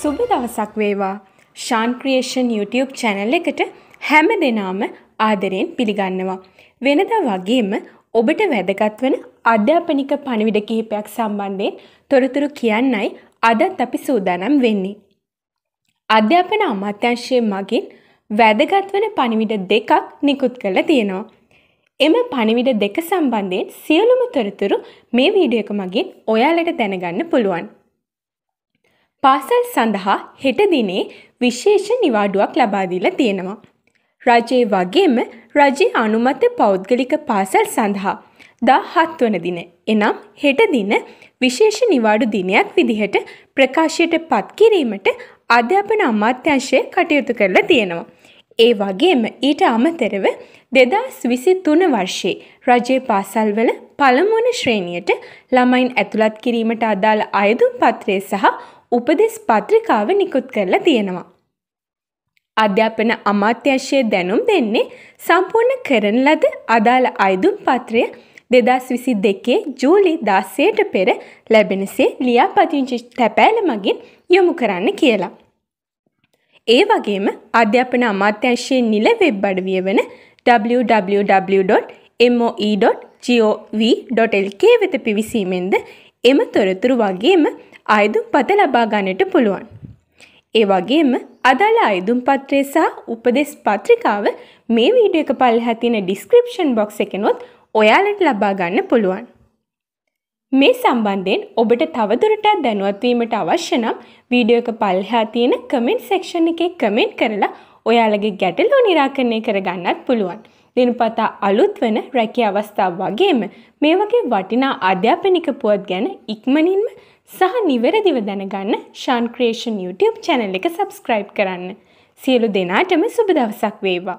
සුබ දවසක් වේවා. ෂාන් ක්‍රියේෂන් YouTube channel එකට හැම දිනම ආදරයෙන් පිළිගන්නවා. වෙනදා වගේම ඔබට වැදගත් වන අධ්‍යාපනික පණිවිඩ කිහිපයක් සම්බන්ධයෙන් තොරතුරු කියන්නයි අදත් අපි සූදානම් වෙන්නේ. අධ්‍යාපන අමාත්‍යංශයේ මගින් වැදගත් වන පණිවිඩ දෙකක් නිකුත් කරලා තියෙනවා. එම පණිවිඩ දෙක සම්බන්ධයෙන් සියලුම තොරතුරු මේ වීඩියෝ එක මගින් ඔයාලට දැනගන්න පුළුවන්. පාසල් සඳහා හෙට දිනේ විශේෂ නිවාඩුවක් ලබා දීලා තියෙනවා. රජයේ වගේම රජයේ අනුමත පෞද්ගලික පාසල් සඳහා 17 වන දින එනම් හෙට දින විශේෂ නිවාඩු දිනයක් විදිහට ප්‍රකාශයට පත් කිරීමට අධ්‍යාපන අමාත්‍යාංශය කටයුතු කරලා තියෙනවා. ඒ වගේම ඊට අමතරව 2023 වර්ෂයේ රජයේ පාසල්වල පළමුවන ශ්‍රේණියට ළමයින් ඇතුළත් කිරීමට අදාළ අයදුම් පත්‍රය සහ උපදෙස් පත්‍රිකාව නිකුත් කරලා තියෙනවා. අධ්‍යාපන අමාත්‍යංශය දැනුම් දෙන්නේ සම්පූර්ණ කරන ලද අදාළ අයදුම් පත්‍රය දෙදස් විසි දෙකේ ජූලි දාස්සයට පෙර ලැබෙනසේ ලියාපතිංචි තැපෑල මගින් යොමු කරන්න කියලා. ඒ වගේම අධ්‍යාපන අමාත්‍යංශයේ නිල වෙබ් අඩවිය වන www.moe.gov.lk වෙත පිවිසීමෙන්ද එම තොරතුරු වගේම අයදුම්පත ලබා ගන්නට පුළුවන්. ඒ වගේම අදාළ අයදුම්පත්‍රය සහ උපදෙස් පත්‍රිකාව මේ වීඩියෝ එක පල්ලෙහා තියෙන ඩිස්ක්‍රිප්ෂන් බොක්ස් එකනොත් ඔයාලට ලබා ගන්න පුළුවන්. මේ සම්බන්ධයෙන් ඔබට තවදුරටත් දැනුවත් වීමට අවශ්‍ය නම් වීඩියෝ එක පල්ලෙහා තියෙන කමෙන්ට් සෙක්ෂන් එකේ කමෙන්ට් කරලා ඔයාලගේ ගැටලුව निराකරණය කරගන්නත් පුළුවන්. දිනපතා අලුත් වන රැකී අවස්ථා වගේම මේ වගේ වටිනා අධ්‍යාපනික පුවත් ගැන ඉක්මනින්ම සහ නිවැරදිව දැනගන්න ශාන් ක්‍රේෂන් YouTube channel එක subscribe කරන්න. සියලු දෙනාටම සුබ දවසක් වේවා.